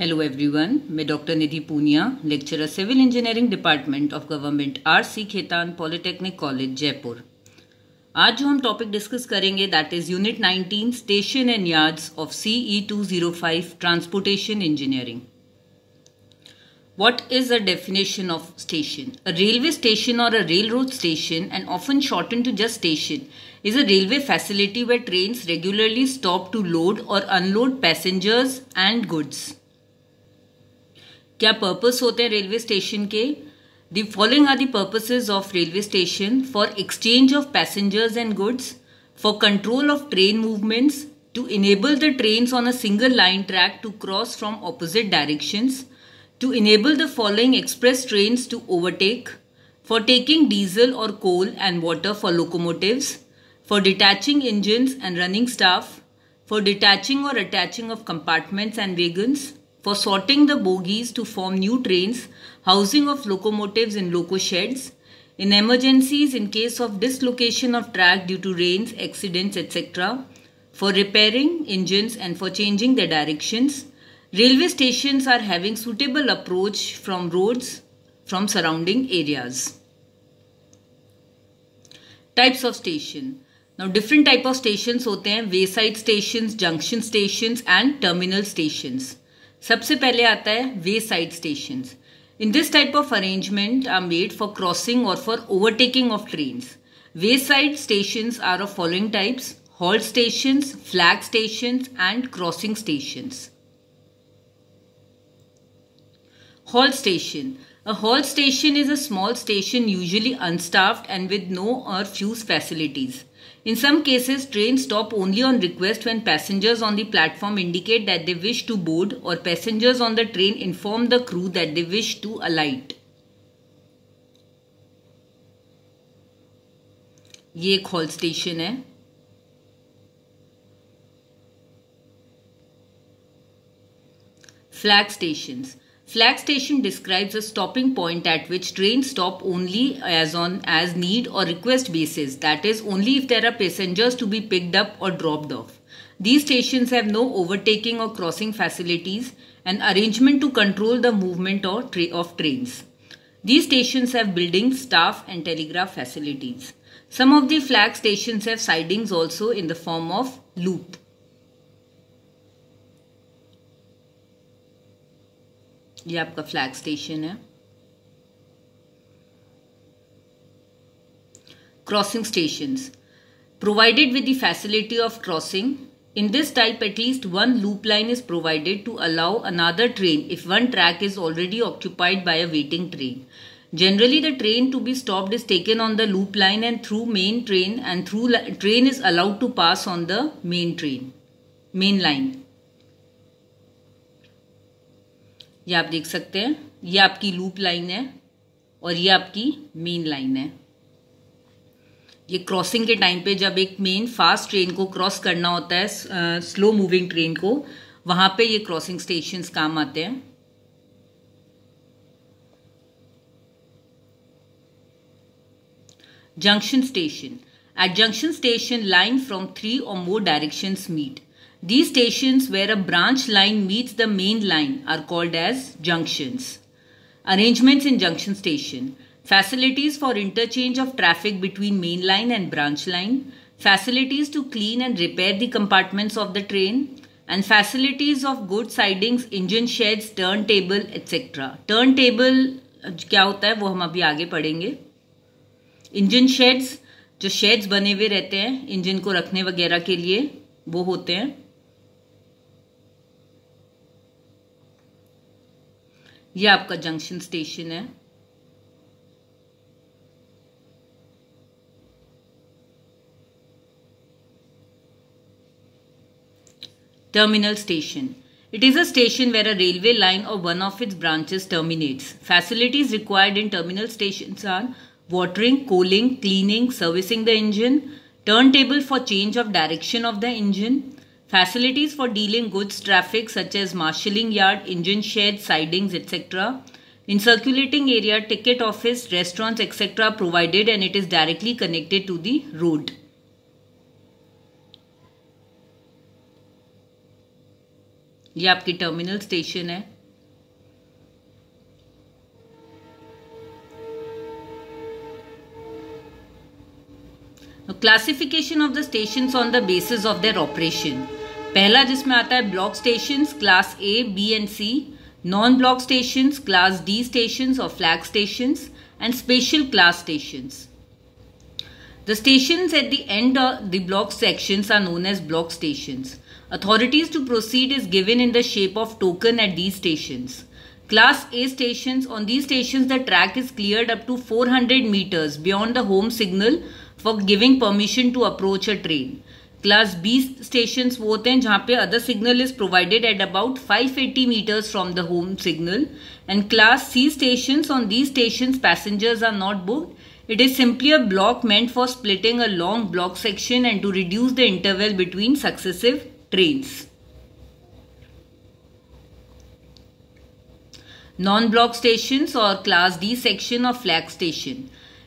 Hello everyone, I am Dr. Nidhi Punia, lecturer Civil Engineering Department of Government R.C. Khetan Polytechnic College, Jaipur. Today we will discuss the topic that is Unit 19 Station and Yards of CE205 Transportation Engineering. What is the definition of station? A railway station or a railroad station and often shortened to just station is a railway facility where trains regularly stop to load or unload passengers and goods. क्या purpose होते हैं railway station के the following are the purposes of railway station for exchange of passengers and goods for control of train movements to enable the train on a single line track to cross from opposite direction to enable the following express train to overtake for taking diesel और coal and water for locomotive for detaching engines and running staff for detaching और attaching of compartments and wagons for sorting the bogies to form new trains, housing of locomotives in loco sheds, in emergencies in case of dislocation of track due to rains, accidents, etc., for repairing engines and for changing their directions. Railway stations are having suitable approach from roads from surrounding areas. Types of station. Now different type of stations are हैं वे wayside stations, junction stations and terminal stations. सबसे पहले आता है way side station in this type of arrangement are made for crossing और for overtaking of train way side station are of following types hall station flag station and crossing station hall station A hall station is a small station usually unstaffed and with no or few facilities. In some cases, trains stop only on request when passengers on the platform indicate that they wish to board or passengers on the train inform the crew that they wish to alight. ये एक hall station है flag stations Flag station describes a stopping point at which trains stop only as on as need or request basis, that is, only if there are passengers to be picked up or dropped off. These stations have no overtaking or crossing facilities, and arrangement to control the movement or tra- of trains. These stations have buildings, staff, and telegraph facilities. Some of the flag stations have sidings also in the form of loop. ये आपका flag station है crossing stations provided with the facility of crossing in this type at least one loop line is provided to allow another train if one track is already occupied by a waiting train generally the train to be stopped is taken on the loop line and through main train and through train is allowed to pass on the main train main line ये आप देख सकते हैं ये आपकी loop line है और ये आपकी मेन लाइन है ये क्रॉसिंग के टाइम पे जब एक मेन फास्ट ट्रेन को क्रॉस करना होता है स्लो मूविंग ट्रेन को वहां पे ये क्रॉसिंग स्टेशन काम आते हैं junction station at junction station line from three और more direction meet These stations where a branch line meets the main line are called as junctions. Arrangements in junction station. Facilities for interchange of traffic between main line and branch line. Facilities to clean and repair the compartments of the train. And facilities of goods sidings, engine sheds, turntable, etc. Turntable uh, क्या होता है वो हम अभी आगे पढ़ेंगे Engine sheds, जो sheds बने हुए रहते हैं इंजन को रखने वगैरह के लिए वो होते हैं ये आपका जंक्शन स्टेशन है terminal station it is a station where a railway line और one of its branches terminates facilities required in terminal station are watering cooling cleaning servicing the engine turn table for change of direction of the engine Facilities for dealing goods traffic such as marshalling yard, engine shed, sidings, etc. In circulating area, ticket office, restaurants, etc. provided and it is directly connected to the road. ये आपकी terminal station है classification of the stations on the basis of their operation. पहला जिसमें आता है block station class A B and C non block station class D station और flag station and special class station The stations at the end of the block sections are known as block stations. Authorities to proceed is given in the shape of token at these stations. Class A stations on these stations the track is cleared up to 400 meters beyond the home signal for giving permission to approach a train. Class B station वो होते हैं जहाँ पे other signal is provided at about 580 meters from the home signal and class C station on the station passengers are not booked it is simply a block meant for splitting a long block section and to reduce the interval between successive trains non-block stations or class D section or flag station.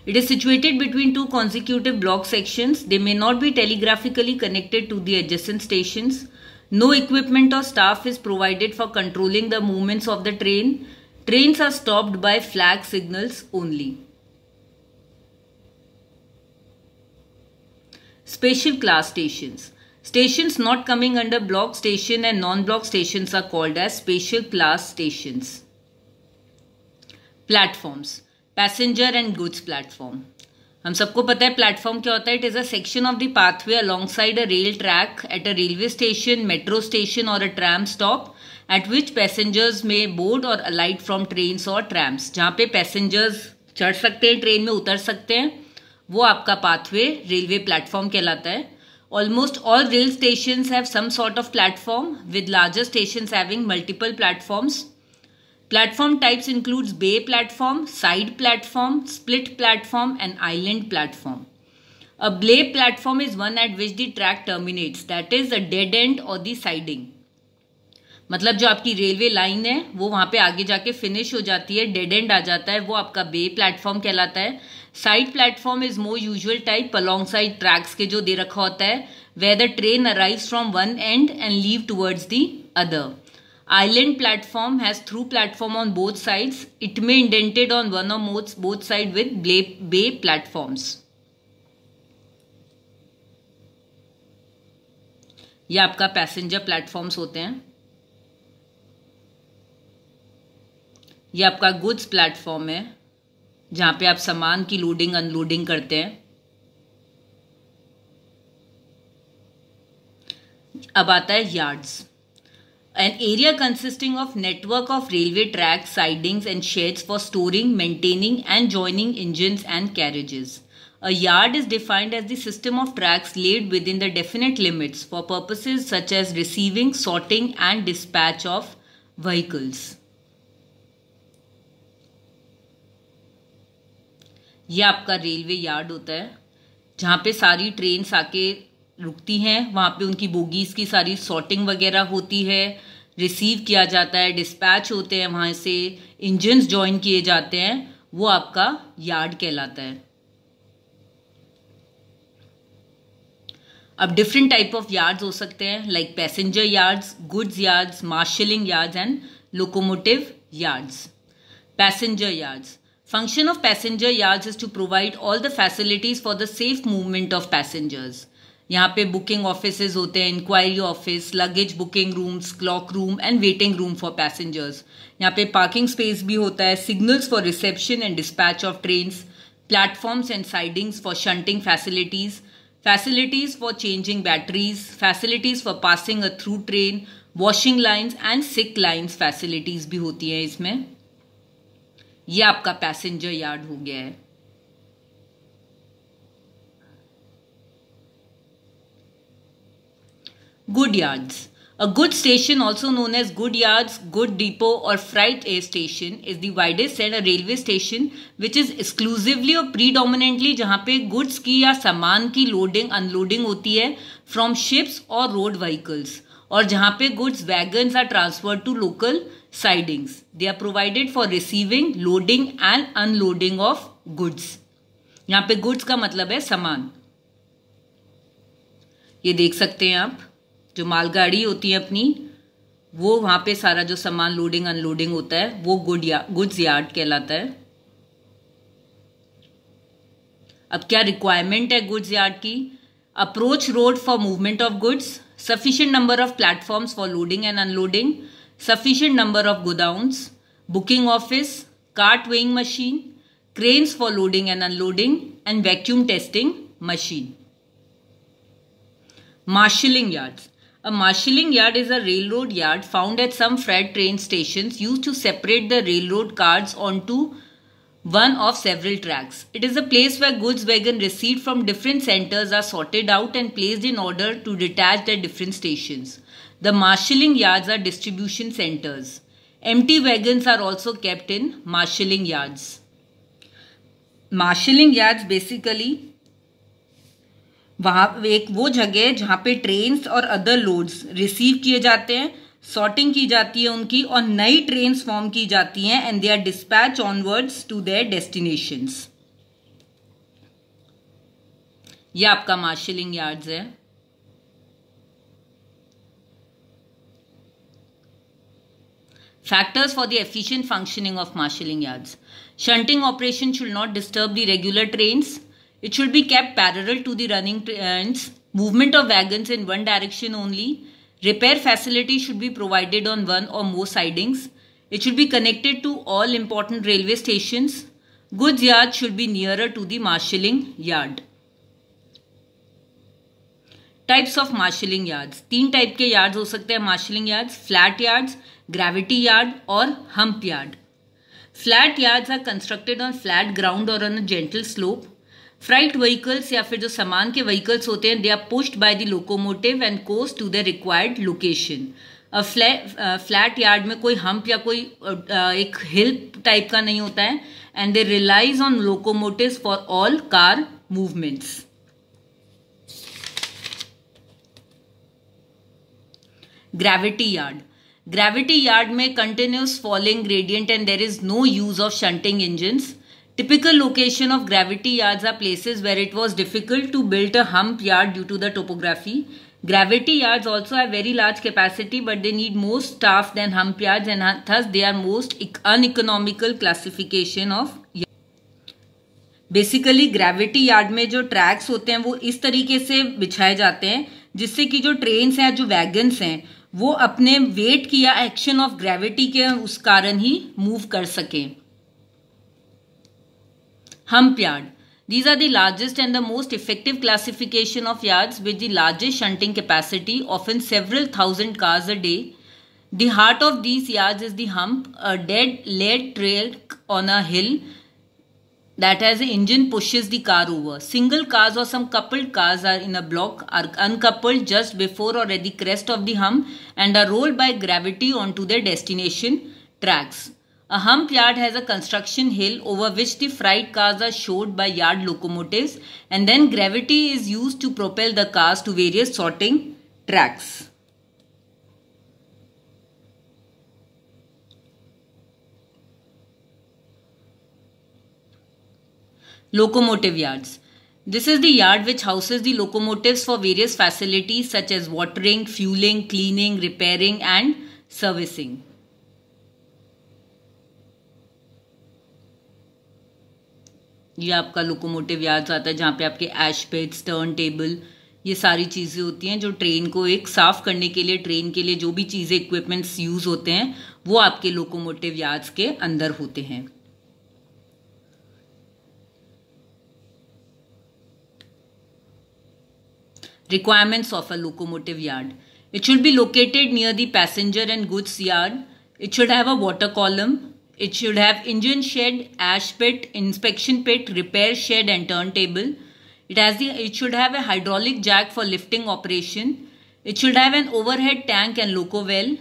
It is situated between two consecutive block sections. They may not be telegraphically connected to the adjacent stations. No equipment or staff is provided for controlling the movements of the train. Trains are stopped by flag signals only. Special class stations. Stations not coming under block station and non-block stations are called as special class stations. Platforms. Passenger and goods platform हम सबको पता है platform क्या होता है it is a section of the pathway alongside a rail track at a railway station metro station और a tram stop at which passengers में board और अलाइट फ्रॉम ट्रेन और ट्रैम्स जहाँ पे पैसेंजर्स चढ़ सकते हैं ट्रेन में उतर सकते हैं वो आपका पाथवे रेलवे प्लेटफॉर्म कहलाता है almost all rail station have some sort of platform with larger station having multiple platforms Platform types includes bay platform, side platform, split platform and island platform. A belay platform is one at which the track terminates that is a dead end or the siding. मतलब जो आपकी railway line है वो वहां पे आगे जाके finish हो जाती है डेड एंड आ जाता है वो आपका बे प्लेटफॉर्म कहलाता है side platform is more usual type alongside tracks के जो दे रखा होता है way the train arrives from one end and leave towards the other Island platform has through platform on both sides. It may indented on one or more both side with bay platforms. ये आपका passenger platforms होते हैं ये आपका goods platform है जहाँ पे आप सामान की लोडिंग अनलोडिंग करते हैं अब आता है yards An area consisting of network of railway tracks, sidings and sheds for storing, maintaining and joining engines and carriages. A yard is defined as the system of tracks laid within the definite limits for purposes such as receiving, sorting and dispatch of vehicles. ये आपका railway yard होता है जहाँ पे सारी trains आके रुकती हैं वहाँ पे उनकी बोगीज़ की सारी सॉर्टिंग वगैरह होती है रिसीव किया जाता है डिस्पैच होते हैं वहाँ से इंजन्स ज्वाइन किए जाते हैं वो आपका यार्ड कहलाता है अब डिफरेंट टाइप ऑफ यार्ड्स हो सकते हैं like passenger yards goods yards marshalling yards and locomotive yards passenger yards function of passenger yards is to provide all the facilities for the safe movement of passengers यहाँ पे booking office होते हैं enquiry office luggage booking rooms cloak room and waiting room for passengers यहाँ पे parking space भी होता है signals for reception and dispatch of trains platforms and sidings for shunting facilities facilities for changing batteries facilities for passing a through train washing lines and sick lines facilities भी होती हैं इसमें ये आपका passenger yard हो गया है Good yards. A good station, also known as good yards, good depot, or freight air station, is the widest and a railway station which is exclusively or predominantly जहाँ पे गुड्स की या सामान की loading unloading होती है from ships और road vehicles और जहाँ पे goods wagons are transfer to local sidings they are provided for receiving loading and unloading of goods यहाँ पे गुड्स का मतलब है सामान ये देख सकते हैं आप जो मालगाड़ी होती है अपनी वो वहाँ पे सारा जो सामान लोडिंग अनलोडिंग होता है वो गुड या गुड्स यार्ड कहलाता है अब क्या रिक्वायरमेंट है गुड्स यार्ड की approach road for movement of goods sufficient number of platforms for loading and unloading sufficient number of godowns booking office cart weighing machine cranes for loading and unloading and vacuum testing machine marshalling yards A marshalling yard is a railroad yard found at some freight train stations used to separate the railroad cars onto one of several tracks. It is a place where goods wagon received from different centers are sorted out and placed in order to detach at different stations. The marshalling yards are distribution centers. Empty wagons are also kept in marshalling yards. Marshalling yards basically वहाँ एक वो जगह है जहाँ पे train और other loads receive किए जाते हैं सॉर्टिंग की जाती है उनकी और नई ट्रेन फॉर्म की जाती हैं and they are dispatch onwards to their destinations ये आपका मार्शलिंग यार्ड्स है factors for the efficient functioning of marshalling yards shunting operation should not disturb the regular trains It should be kept parallel to the running trains. Movement of wagons in one direction only. Repair facilities should be provided on one or more sidings. It should be connected to all important railway stations. Goods yard should be nearer to the marshalling yard. Types of marshalling yards: Teen type के yards हो सकते हैं marshalling yards. Flat yards gravity yard और hump yard flat yards are constructed on flat ground और on a gentle freight vehicles या फिर जो सामान के व्हीकल्स होते हैं they are pushed by the locomotive and coast to the required location flat yard में कोई हम्प या कोई एक हिल्प टाइप का नहीं होता है and they relies on locomotive for all car movements gravity yard gravity yard में continuous falling gradient and there is no use of shunting engines Typical location of gravity yards are places where it was difficult to build a hump yard due to the topography. Gravity yards also have very large capacity but they need more staff than hump yards and thus they are most uneconomical classification of yard. Basically gravity yard में जो tracks होते हैं वो इस तरीके से बिछाए जाते हैं जिससे कि जो ट्रेन्स हैं जो वैगन्स हैं वो अपने वेट की या एक्शन ऑफ ग्रेविटी के उस कारण ही मूव कर सकें hump yard. These are the largest and the most effective classification of yards with the largest shunting capacity, often several thousand cars a day. The heart of these yards is the hump, a dead lead trail on a hill that as the engine pushes the car over. Single cars or some coupled cars are in a block, are uncoupled just before or at the crest of the hump and are rolled by gravity onto their destination tracks. A hump yard has a construction hill over which the freight cars are showed by yard locomotives and then gravity is used to propel the cars to various sorting tracks. Locomotive yards. This is the yard which houses the locomotives for various facilities such as watering, fueling, cleaning, repairing and servicing. ये आपका locomotive याद आता है जहाँ पे आपके एश पिट्स turn table ये सारी चीज़ें होती हैं जो ट्रेन को एक साफ़ करने के लिए ट्रेन के लिए जो भी चीज़ें इक्विपमेंट्स यूज़ होते हैं वो आपके लोकोमोटिव यार्ड्स के अंदर होते हैं requirements of a locomotive yard it should be located near the passenger and goods yard it should have a water column It should have engine shed, ash pit, inspection pit, repair shed and turntable. It, has the, it should have a hydraulic jack for lifting operation. It should have an overhead tank and loco well.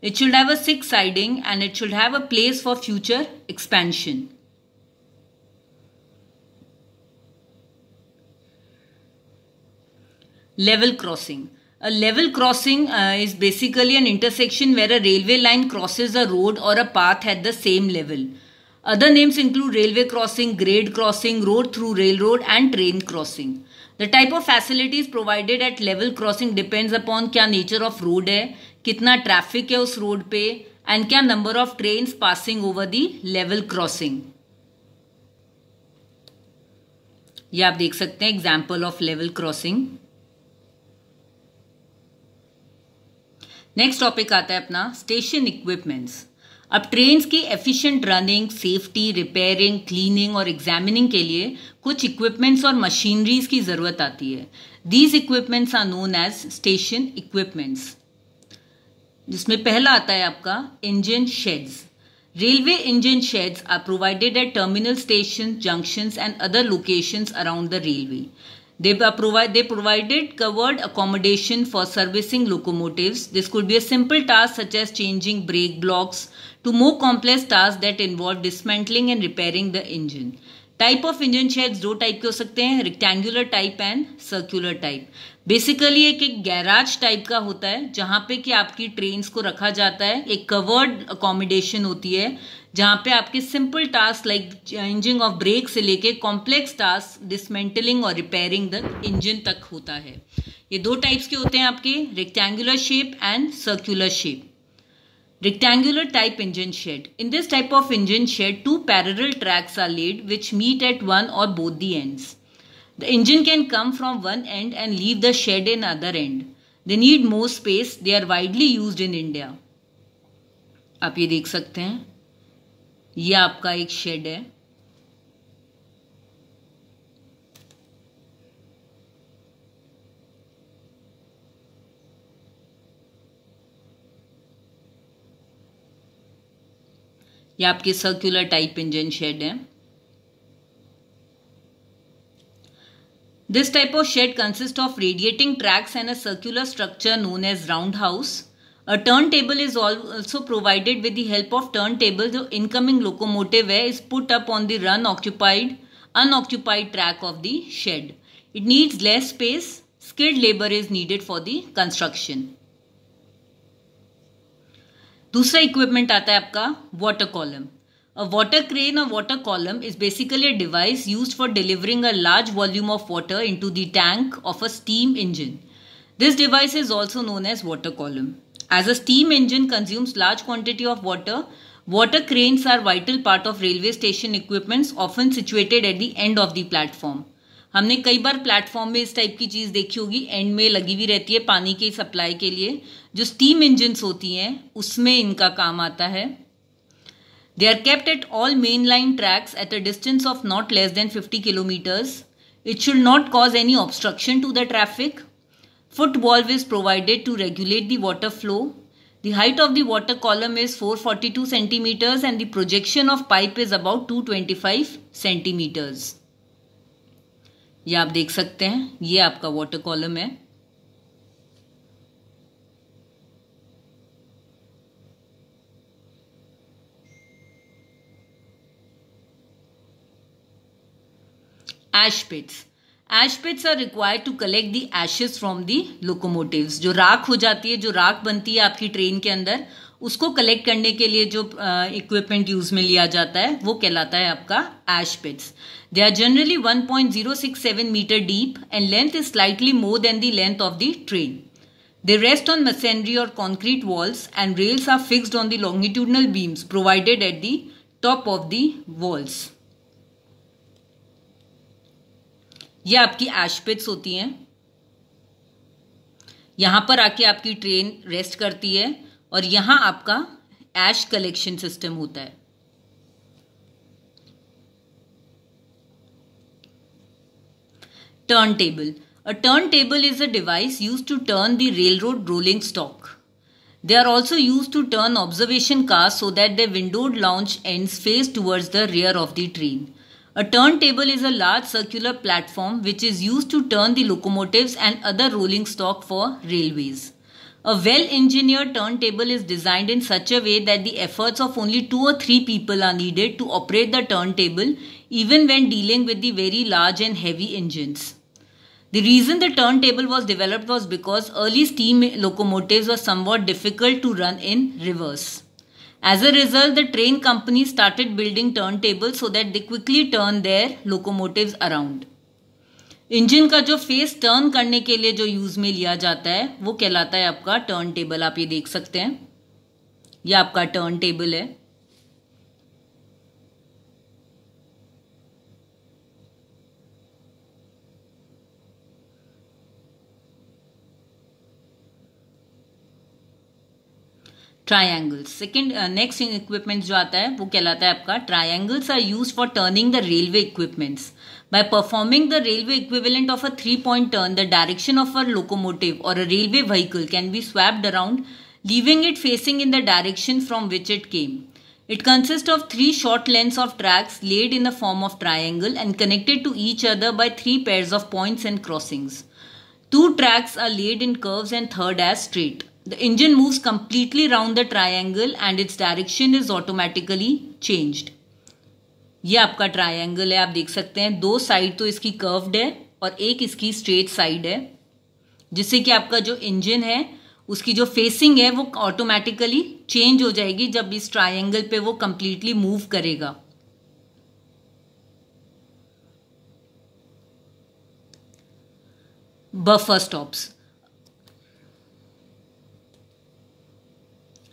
It should have a six siding and it should have a place for future expansion. Level crossing. A level crossing uh, is basically an intersection where a railway line crosses a road or a path at the same level. Other names include railway crossing, grade crossing, road through railroad, and train crossing. The type of facilities provided at level crossing depends upon kya nature of road hai, kitna traffic hai us road pe and kya number of trains passing over the level crossing. ये आप देख सकते हैं example of level crossing. Next topic आता है अपना station equipments अब train की efficient running safety repairing cleaning और एग्जामिनिंग के लिए कुछ इक्विपमेंट्स और मशीनरीज की ज़रूरत आती है these equipments are known as station equipments जिसमें पहला आता है आपका engine sheds railway engine sheds are provided at terminal station junctions and other locations around the railway They, provide, they provided covered accommodation for servicing locomotives. This could be a simple task such as changing brake blocks to more complex tasks that involve dismantling and repairing the engine. Type of engine sheds two type के हो सकते हैं rectangular type and basically एक एक garage type का होता है जहाँ पे कि आपकी ट्रेन को रखा जाता है एक कवर्ड अकोमोडेशन होती है जहाँ पे आपके simple task like changing of brake से लेके कॉम्प्लेक्स टास्क डिसमेंटलिंग और रिपेयरिंग द इंजन तक होता है ये दो टाइप्स के होते हैं आपके rectangular shape and circular shape rectangular type engine shed in this type of engine shed two parallel tracks are lead which meet at one और both the end The engine can come from one end and leave the shed in other end. They need more space. They are widely used in India. आप ये देख सकते हैं ये आपका एक shade है ये आपके सर्कुलर टाइप इंजन शेड है This type of shed consists of radiating tracks and a circular structure known as roundhouse. A turntable is also provided with the help of turntable. The incoming locomotive is put up on the run occupied, unoccupied track of the shed. It needs less space. Skilled labor is needed for the construction. दूसरा equipment आता है आपका water column A water crane or water column is basically a device used for delivering a large volume of water into the tank of a steam engine. This device is also known as water column. As a steam engine consumes large quantity of water, water cranes are vital part of railway station equipments often situated at the end of the platform. हमने कई बार platform में इस type की चीज़ देखी होगी and में लगी हुई रहती है पानी के सप्लाई के लिए जो स्टीम इंजिन होती हैं उसमें इनका काम आता है They are kept at all mainline tracks at a distance of not less than 50 kilometers. It should not cause any obstruction to the traffic. Foot valve is provided to regulate the water flow. The height of the water column is 442 centimeters and the projection of pipe is about 225 centimeters. ये आप देख सकते हैं ये आपका water column है ash pits ash pits are required to collect the ashes from the locomotives जो राख हो जाती है जो राख बनती है आपकी ट्रेन के अंदर उसको कलेक्ट करने के लिए जो इक्विपमेंट uh, यूज में लिया जाता है वो कहलाता है आपका ash pits they are generally 1.067 meter deep and length is slightly more than the length of the train they rest on masonry और concrete walls and rails are fixed on the longitudinal beams provided at the top of the walls ये आपकी एशपिट्स होती हैं यहां पर आके आपकी train rest करती है और यहां आपका एश कलेक्शन सिस्टम होता है turntable a turntable is a device use to turn the railroad rolling stock they are also use to turn observation car so that the windowed lounge end face towards the rear of the train A turntable is a large circular platform which is used to turn the locomotives and other rolling stock for railways. A well engineered turntable is designed in such a way that the efforts of only two or three people are needed to operate the turntable, even when dealing with the very large and heavy engines. The reason the turntable was developed was because early steam locomotives were somewhat difficult to run in reverse. As a result, the train company started building turntables so that they quickly turn their locomotives around. Engine का जो face turn करने के लिए जो use में लिया जाता है वो कहलाता है आपका टर्न टेबल आप ये देख सकते हैं ये आपका टर्न टेबल है ट्राइंगल सेकेंड नेक्स्ट इक्विपमेंट्स जो आता है वो कहलाता है आपका triangles are use for turning the railway equipments by performing the railway equivalent of a three point turn the direction of a locomotive or a railway vehicle can be swapped around leaving it facing in the direction from which it came it consists of three short lengths of tracks laid in the form of triangle and connected to each other by three pairs of points and crossings two tracks are laid in curves and third as straight The engine moves completely round the triangle and its direction is automatically changed. ये आपका triangle है आप देख सकते हैं दो side तो इसकी कर्व्ड है और एक इसकी स्ट्रेट साइड है जिससे कि आपका जो इंजन है उसकी जो फेसिंग है वो ऑटोमेटिकली चेंज हो जाएगी जब इस ट्राइंगल पे वो कंप्लीटली मूव करेगा बफर स्टॉप्स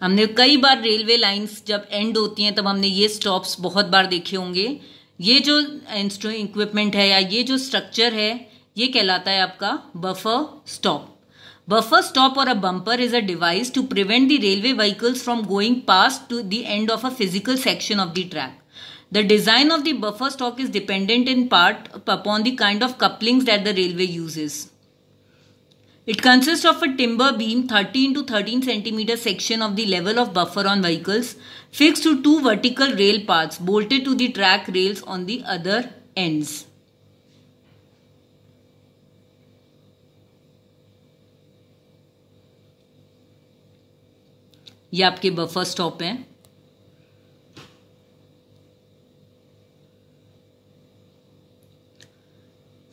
हमने कई बार रेलवे लाइंस जब एंड होती हैं तब हमने ये स्टॉप्स बहुत बार देखे होंगे ये जो इक्विपमेंट है या ये जो स्ट्रक्चर है ये कहलाता है आपका बफर स्टॉप बफर स्टॉप और a bumper is a device to prevent the railway vehicles from going past to the end of a physical section of the track the design of the buffer stop is dependent in part upon the kind of couplings that the railway uses It consists of a timber beam 13 to 13 centimeter section of the level of buffer on vehicles fixed to two vertical rail paths bolted to the track rails on the other ends. ये आपके buffer stop हैं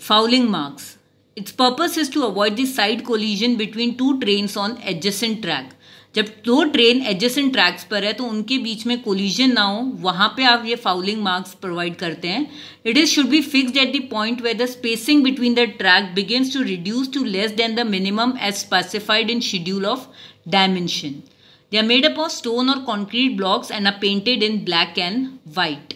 fouling marks its purpose is to avoid this side collision between two train on adjacent track जब दो train adjacent tracks पर है तो उनके बीच में कोलिजन ना हो वहां पे आप ये फाउलिंग मार्क्स प्रोवाइड करते हैं it is should be fix at the point where the spacing between the track begins to reduce to less than the minimum as specified in schedule of dimension they are made up of stone और concrete blocks and are painted in black and white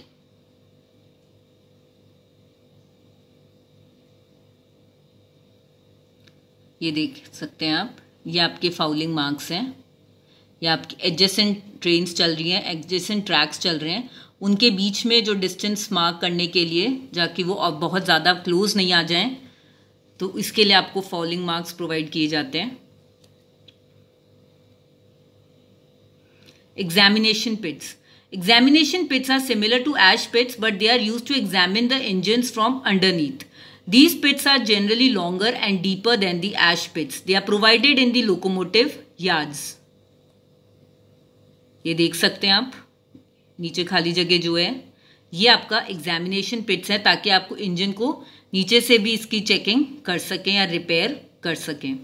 ये देख सकते हैं आप ये आपके fouling marks हैं या आपकी एडजेसेंट ट्रेन्स चल रही हैं एडजेसेंट ट्रैक्स चल रहे हैं उनके बीच में जो डिस्टेंस मार्क करने के लिए जाकि वो अब बहुत ज़्यादा क्लोज नहीं आ जाएं तो इसके लिए आपको फॉलिंग मार्क्स प्रोवाइड किए जाते हैं examination pits examination pits are similar to ash pits but they are use to examine the engines from underneath These pits are generally longer and deeper than the ash pits. They are provided in the locomotive yards. ये देख सकते हैं आप नीचे खाली जगह जो है ये आपका एग्जामिनेशन पिट्स है ताकि आपको इंजन को नीचे से भी इसकी चेकिंग कर सकें या रिपेयर कर सकें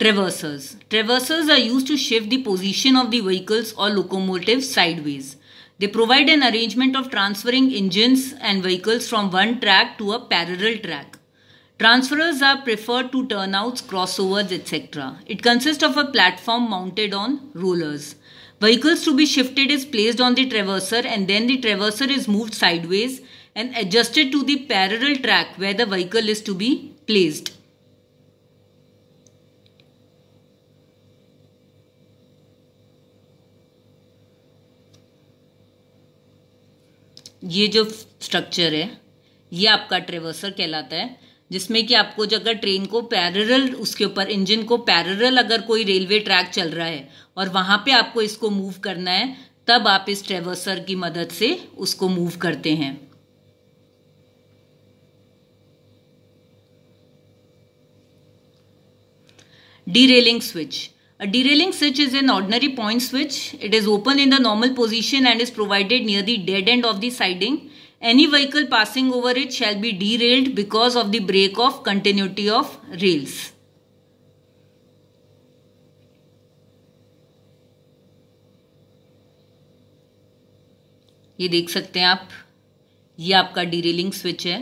Traversers. Traversers are used to shift the position of the vehicles or locomotives sideways. They provide an arrangement of transferring engines and vehicles from one track to a parallel track. Transferers are preferred to turnouts, crossovers, etc. It consists of a platform mounted on rollers. Vehicles to be shifted is placed on the traverser and then the traverser is moved sideways and adjusted to the parallel track where the vehicle is to be placed. ये जो structure है ये आपका ट्रेवर्सर कहलाता है जिसमें कि आपको जो अगर ट्रेन को पैरल उसके ऊपर इंजन को पैरल अगर कोई रेलवे ट्रैक चल रहा है और वहाँ पे आपको इसको मूव करना है तब आप इस ट्रेवर्सर की मदद से उसको मूव करते हैं D switch A derailing switch is an ordinary point switch. It is open in the normal position and is provided near the dead end of the siding. Any vehicle passing over it shall be derailed because of the break of continuity of rails. ये देख सकते हैं आप ये आपका derailing switch है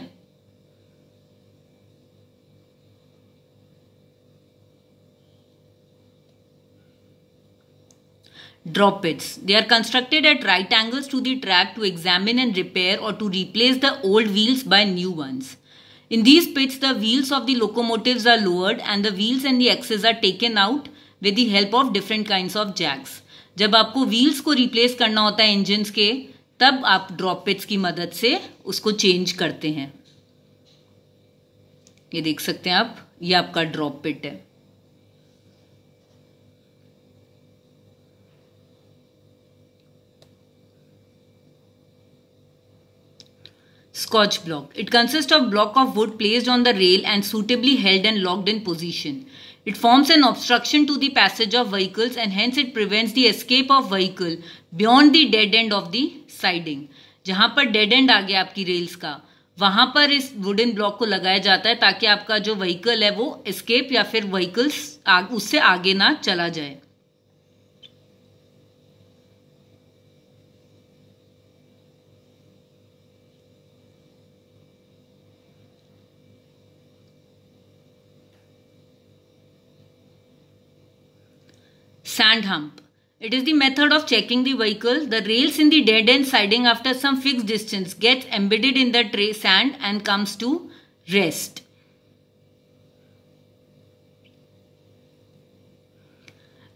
droppets. They are constructed at right angles to the track to examine and repair or to replace the old wheels by new ones. In these pits, the wheels of the locomotives are lowered and the wheels and the axes are taken out with the help of different kinds of jacks. जब आपको wheels को replace करना होता है engine के तब आप ड्रॉपेट्स की मदद से उसको चेंज करते हैं ये देख सकते हैं आप ये आपका ड्रॉप पिट है Scotch block. It consists of block of wood placed on the rail and suitably held and locked in position. It forms an obstruction to the passage of vehicles and hence it prevents the escape of vehicle beyond the dead end of the siding. जहाँ पर dead and आ गया आपकी rails का वहाँ पर इस wooden block को लगाया जाता है ताकि आपका जो व्हीकल है वो एस्केप या फिर व्हीकल्स उससे आगे ना चला जाए Sand hump. It is the method of checking the vehicle. The rails in the dead end siding after some fixed distance gets embedded in the tray sand and comes to rest.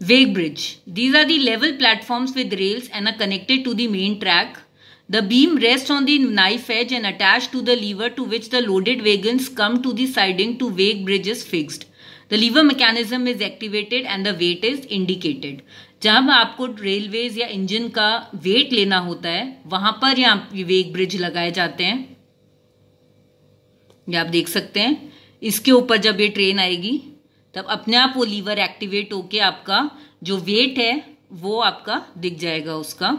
Wake bridge. These are the level platforms with rails and are connected to the main track. The beam rests on the knife edge and attached to the lever to which the loaded wagons come to the siding to wake bridges fixed. The lever mechanism is activated and the weight is indicated जब आपको railways या engine का wait लेना होता है वहां पर यहाँ विवेक ब्रिज लगाए जाते हैं ये आप देख सकते हैं इसके ऊपर जब ये ट्रेन आएगी तब अपने आप वो लीवर एक्टिवेट होके आपका जो वेट है वो आपका दिख जाएगा उसका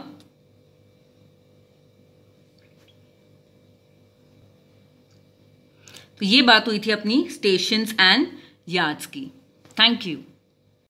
तो ये बात हुई थी अपनी स्टेशन एंड याद की थैंक यू